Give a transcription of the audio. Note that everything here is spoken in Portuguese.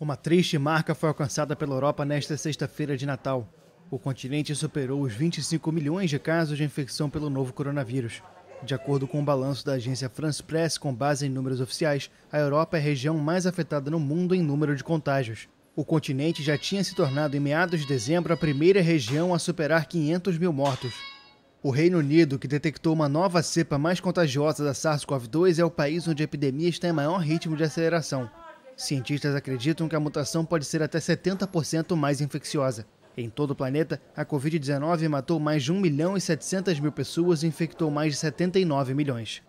Uma triste marca foi alcançada pela Europa nesta sexta-feira de Natal. O continente superou os 25 milhões de casos de infecção pelo novo coronavírus. De acordo com o um balanço da agência France Press, com base em números oficiais, a Europa é a região mais afetada no mundo em número de contágios. O continente já tinha se tornado, em meados de dezembro, a primeira região a superar 500 mil mortos. O Reino Unido, que detectou uma nova cepa mais contagiosa da SARS-CoV-2, é o país onde a epidemia está em maior ritmo de aceleração. Cientistas acreditam que a mutação pode ser até 70% mais infecciosa. Em todo o planeta, a Covid-19 matou mais de 1 milhão e 700 mil pessoas e infectou mais de 79 milhões.